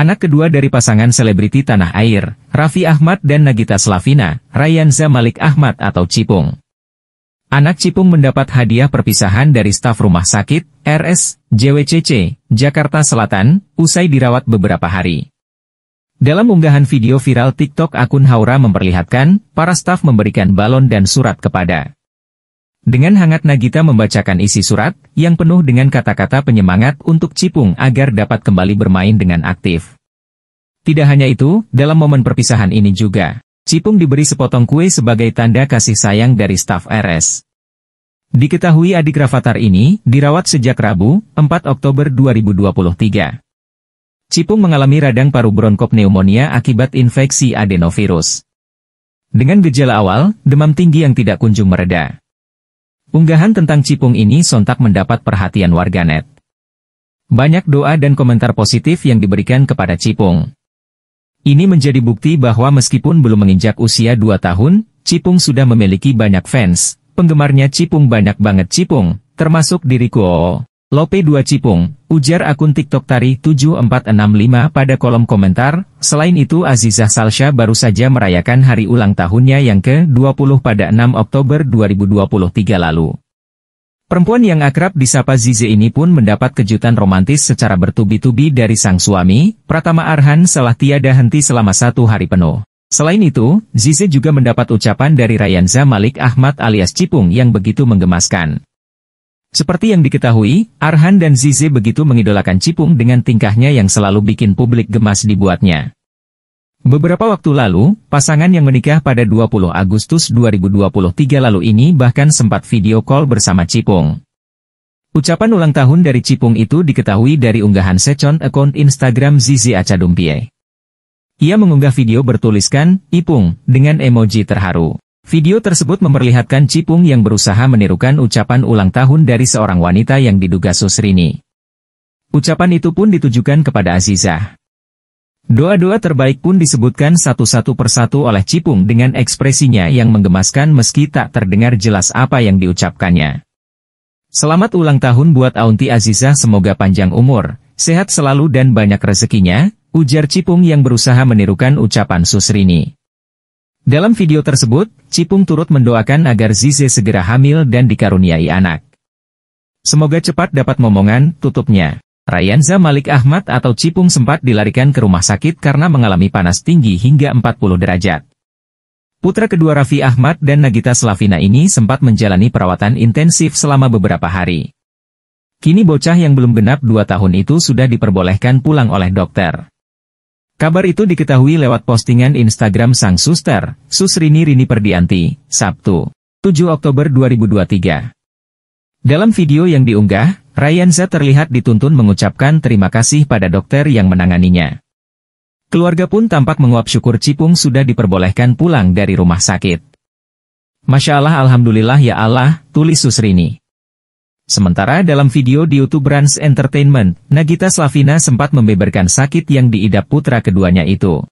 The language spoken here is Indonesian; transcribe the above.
Anak kedua dari pasangan selebriti tanah air, Raffi Ahmad dan Nagita Slavina, Rayanza Malik Ahmad atau Cipung. Anak Cipung mendapat hadiah perpisahan dari staf rumah sakit, RS, JWCC, Jakarta Selatan, usai dirawat beberapa hari. Dalam unggahan video viral TikTok akun Haura memperlihatkan, para staf memberikan balon dan surat kepada dengan hangat Nagita membacakan isi surat, yang penuh dengan kata-kata penyemangat untuk Cipung agar dapat kembali bermain dengan aktif. Tidak hanya itu, dalam momen perpisahan ini juga, Cipung diberi sepotong kue sebagai tanda kasih sayang dari staf RS. Diketahui adik Rafathar ini dirawat sejak Rabu, 4 Oktober 2023. Cipung mengalami radang paru bronkopneumonia akibat infeksi adenovirus. Dengan gejala awal, demam tinggi yang tidak kunjung mereda. Unggahan tentang Cipung ini sontak mendapat perhatian warganet. Banyak doa dan komentar positif yang diberikan kepada Cipung. Ini menjadi bukti bahwa meskipun belum menginjak usia 2 tahun, Cipung sudah memiliki banyak fans, penggemarnya Cipung banyak banget Cipung, termasuk diriku. Lope 2 Cipung, ujar akun TikTok Tari 7465 pada kolom komentar, selain itu Azizah Salsha baru saja merayakan hari ulang tahunnya yang ke-20 pada 6 Oktober 2023 lalu. Perempuan yang akrab disapa Zize ini pun mendapat kejutan romantis secara bertubi-tubi dari sang suami, Pratama Arhan setelah tiada henti selama satu hari penuh. Selain itu, Zize juga mendapat ucapan dari Rayanza Malik Ahmad alias Cipung yang begitu menggemaskan. Seperti yang diketahui, Arhan dan Zize begitu mengidolakan Cipung dengan tingkahnya yang selalu bikin publik gemas dibuatnya. Beberapa waktu lalu, pasangan yang menikah pada 20 Agustus 2023 lalu ini bahkan sempat video call bersama Cipung. Ucapan ulang tahun dari Cipung itu diketahui dari unggahan secon account Instagram Zizi Acadumpie. Ia mengunggah video bertuliskan, Ipung, dengan emoji terharu. Video tersebut memperlihatkan Cipung yang berusaha menirukan ucapan ulang tahun dari seorang wanita yang diduga Susrini. Ucapan itu pun ditujukan kepada Azizah. Doa-doa terbaik pun disebutkan satu-satu persatu oleh Cipung dengan ekspresinya yang menggemaskan meski tak terdengar jelas apa yang diucapkannya. Selamat ulang tahun buat aunti Azizah semoga panjang umur, sehat selalu dan banyak rezekinya, ujar Cipung yang berusaha menirukan ucapan Susrini. Dalam video tersebut, Cipung turut mendoakan agar Zize segera hamil dan dikaruniai anak. Semoga cepat dapat momongan, tutupnya. Rayanza Malik Ahmad atau Cipung sempat dilarikan ke rumah sakit karena mengalami panas tinggi hingga 40 derajat. Putra kedua Raffi Ahmad dan Nagita Slavina ini sempat menjalani perawatan intensif selama beberapa hari. Kini bocah yang belum genap dua tahun itu sudah diperbolehkan pulang oleh dokter. Kabar itu diketahui lewat postingan Instagram sang suster, Susrini Rini Perdianti, Sabtu, 7 Oktober 2023. Dalam video yang diunggah, Ryan Z terlihat dituntun mengucapkan terima kasih pada dokter yang menanganinya. Keluarga pun tampak menguap syukur Cipung sudah diperbolehkan pulang dari rumah sakit. Masya Allah Alhamdulillah ya Allah, tulis Susrini. Sementara dalam video di YouTube Brands Entertainment, Nagita Slavina sempat membeberkan sakit yang diidap putra keduanya itu.